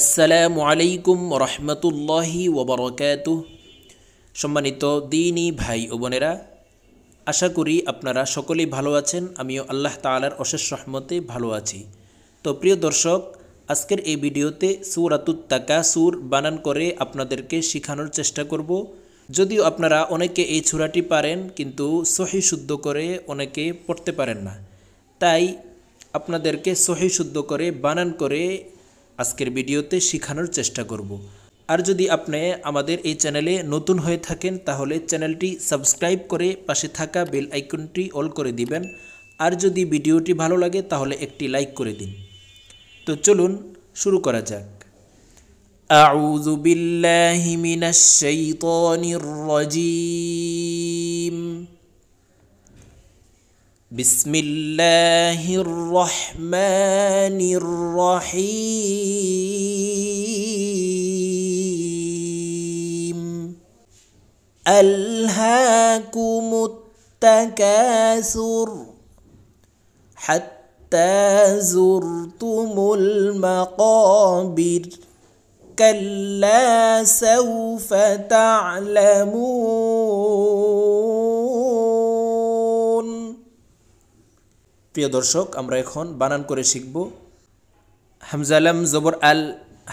আসসালামু আলাইকুম রহমতুল্লাহি ওবরকাত সম্মানিত দিনী ভাই ও বোনেরা আশা করি আপনারা সকলেই ভালো আছেন আমিও আল্লাহ তালার অশেষ রহমতে ভালো আছি তো প্রিয় দর্শক আজকের এই ভিডিওতে সুরাতুত্তাকা সুর বানান করে আপনাদেরকে শেখানোর চেষ্টা করব যদিও আপনারা অনেকে এই ছুরাটি পারেন কিন্তু সহি শুদ্ধ করে অনেকে পড়তে পারেন না তাই আপনাদেরকে সহি শুদ্ধ করে বানান করে আজকের ভিডিওতে শেখানোর চেষ্টা করব আর যদি আপনি আমাদের এই চ্যানেলে নতুন হয়ে থাকেন তাহলে চ্যানেলটি সাবস্ক্রাইব করে পাশে থাকা বেল আইকনটি অল করে দিবেন আর যদি ভিডিওটি ভালো লাগে তাহলে একটি লাইক করে দিন তো চলুন শুরু করা যাক أعوذ بالله من الشيطان الرجيم بسم الله الرحمن الرحيم ألهاكم التكاثر حتى زرتم المقابر كلا سوف تعلمون প্রিয় দর্শক আমরা এখন বানান করে শিখব হামজালাম জবর আল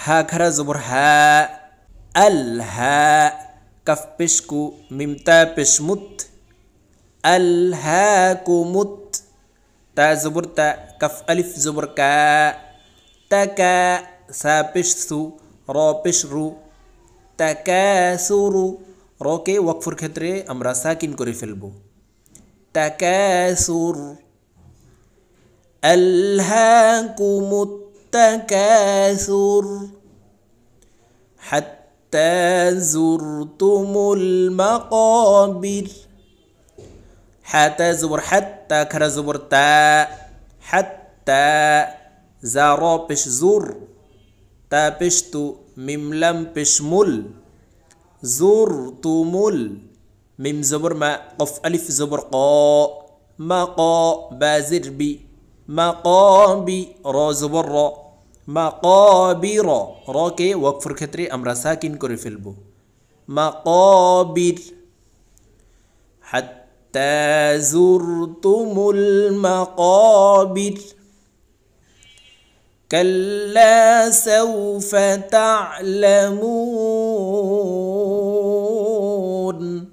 হা খারা জবর হা আল হা কাফ পেশকু মিমতা পেশমুত আল হা কুমুত তা জবর তা কাফ আলিফ জবর কা তা কা সা সু র রু তা কা রু রকে ওয়াকফুর ক্ষেত্রে আমরা সাকিন করে ফেলব সুর ألهاكم التكاثر حتى زرتم المقابر حتى زبر حتى كرا زبر تا حتى زارو بش زور تا بشتو ميم لم بش مل مل ميم زبر ما قف ألف زبر قا ما قا بازر بي مقابي را زبر را مقابر راকে كتري امرا ساكن সাকিন في البو مقابر حتى زرتم المقابر كلا سوف تعلمون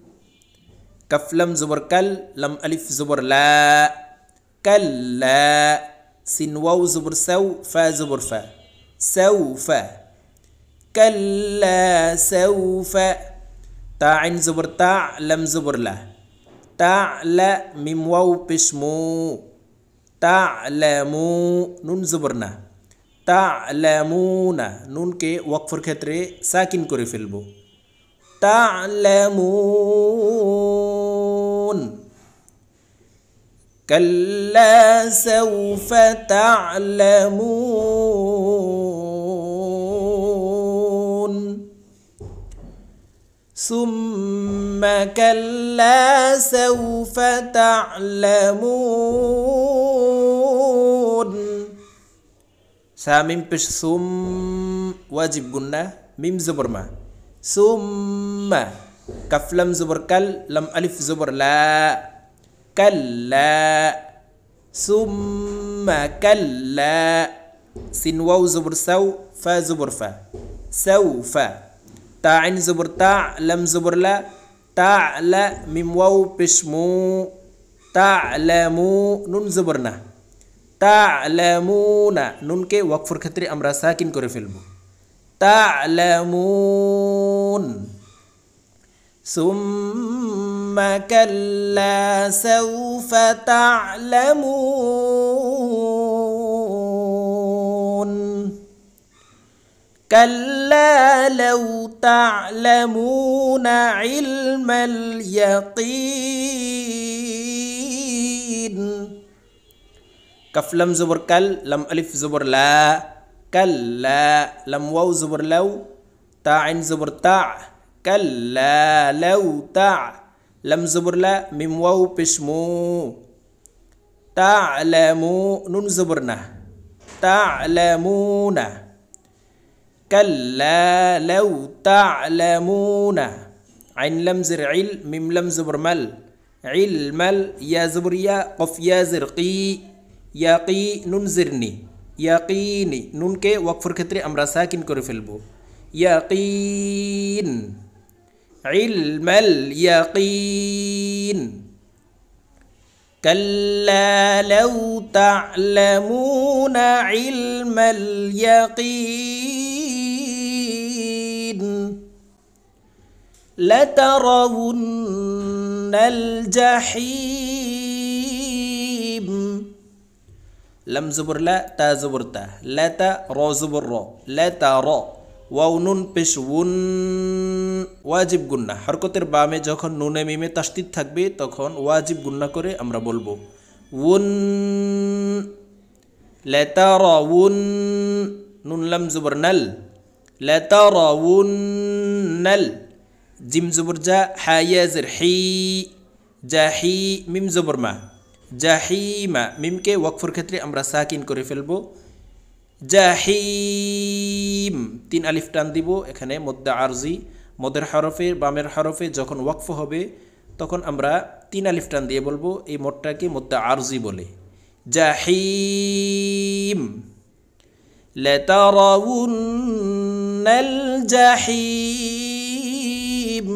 كف لم زبر كل لم ألف زبر لا كلا سين واو زبر سو فا زبر فا سوف كلا سوف تاع زبر تاع لم زبر لا لا ميم واو بشمو تعلمو نون زبرنا تعلمون نون كي वक्फुर क्षेत्रे साकिन करे फिलबो تعلمون كلا سوف تعلمون ثم كلا سوف تعلمون سامين بش ثم واجب قلنا ميم زبر ما ثم كفلم زبر كل لم ألف زبر لا كلا ثم كلا سين واو زبر سو فا زبر فا سوف تاع زبر تاع لم زبر لا تاع لا ميم واو بشمو تعلمو نون زبرنا تعلمون نون كي वक्फ और खतरे ساكن साकिन فيلم फिल्म تعلمون ثم كلا سوف تعلمون كلا لو تعلمون علم اليقين كف لم زبر كل لم ألف زبر لا كلا لم واو زبر لو تاع زبر تاع كلا لو تاع لم زبر لا ميم واو بشمو تعلمو نون زبرنا تعلمون كلا لو تعلمون عين لم زر عل ميم لم زبر مل علمل يا زبر يا قف يا زرقي يقي نون زرني يقيني نون كي وقفر كتري أمرا ساكن كوري في البو يقين علم اليقين كلا لو تعلمون علم اليقين لترون الجحيم لم زبر لا تا زبر تا لا تا رو زبر رو لا تا رو ওয়াউনুন নুন পেশ উন ওয়াজিব গুন্না হরকতের বামে যখন নুনে মিমে তাস্তিত থাকবে তখন ওয়াজিব গুন্না করে আমরা বলবো উন লেতার উন নুনলাম জুবর নাল লেতার উন নাল জিম জুবর যা হাইয়াজের হি জাহি মিম জুবর মা মা মিমকে ওয়াকফর ক্ষেত্রে আমরা সাকিন করে ফেলবো জাহিম তিন আলিফ টান দিব এখানে মদ্দা আরজি মদের হরফে বামের হরফে যখন ওয়াকফ হবে তখন আমরা তিন আলিফ টান দিয়ে বলবো এই মদটাকে মদ্দা আরজি বলে জাহিম জাহিম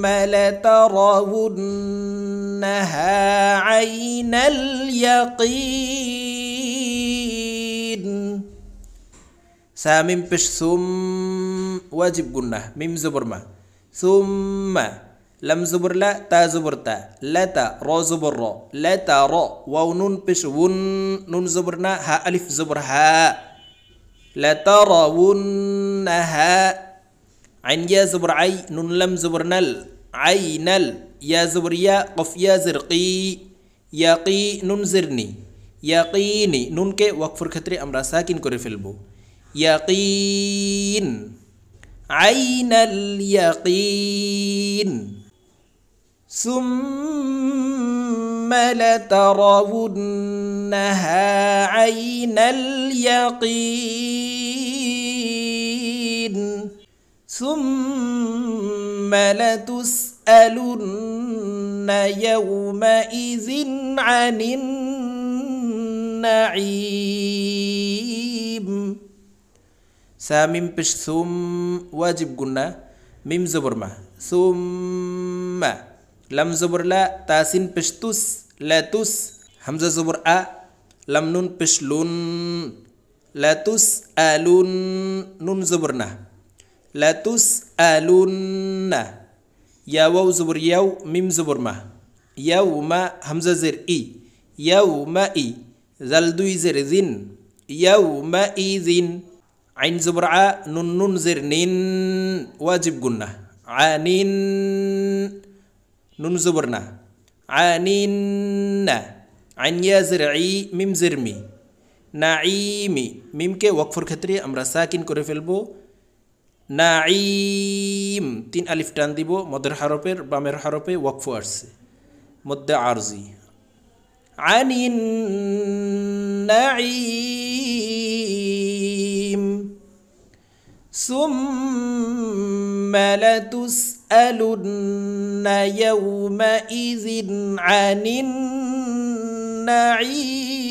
ثم لترونها عين اليقين سامين بش ثم واجب قلنا ميم زبر ما ثم لم زبر لا تا زبر تا لتا رو زبر رو لتا رو واو نون بش ون نون زبرنا ها ألف زبر ها ترونها عين يا زبر عي نون لم زبر نل عين يا زبر يا قف يا زرقي يقي نون زرني قيني نون كي وقف كتري أمرا ساكن كوري في البو قين عين اليقين ثم لترونها عين اليقين ثم لتسالن يومئذ عن النعيم سامم بش ثم واجب قلنا ميم زبر ما ثم لم زبر لا تاسين بش تس لا تس همزة زبر أ لم نون بش لون لا تسألون نون زبرنا لتسألن يا واو زبر يو ميم زبر ما يوم همزة زر إي يوم إي زل دوي زر ذن يوم إي ذن عين زبر ع نون نون زر نين واجب قلنا عانين نون زبرنا عانين عن يا زرعي ميم زرمي নাইমি মিমকে ওয়াকফর ক্ষেত্রে আমরা সাকিন করে ফেলবো নাঈম তিন আলিফ টান দিব মদের হারপের বামের হারপে ওয়াকফ আসছে মধ্যে আরজি আনিন নাঈম ثم لتسألن يومئذ عن النعيم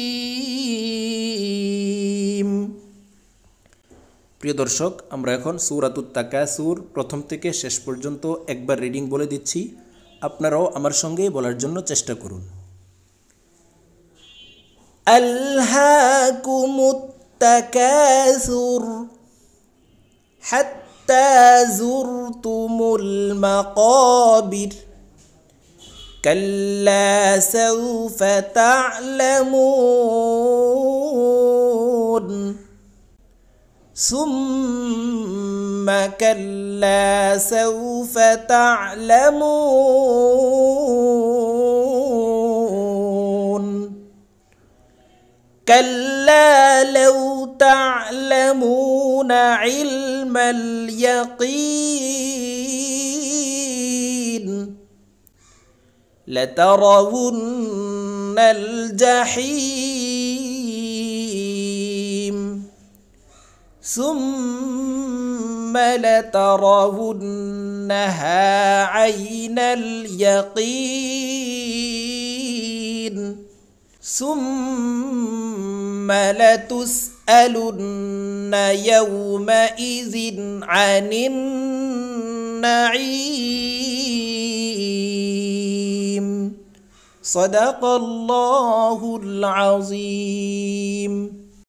প্রিয় দর্শক আমরা এখন সুরাতুত তাকাসুর প্রথম থেকে শেষ পর্যন্ত একবার রিডিং বলে দিচ্ছি আপনারাও আমার সঙ্গে বলার জন্য চেষ্টা করুন আল্লাহকুমুত তাকাসুর حتى زرتم المقابر كلا سوف تعلمون ثم كلا سوف تعلمون كلا لو تعلمون علم اليقين لترون الجحيم ثم لترونها عين اليقين ثم لتسالن يومئذ عن النعيم صدق الله العظيم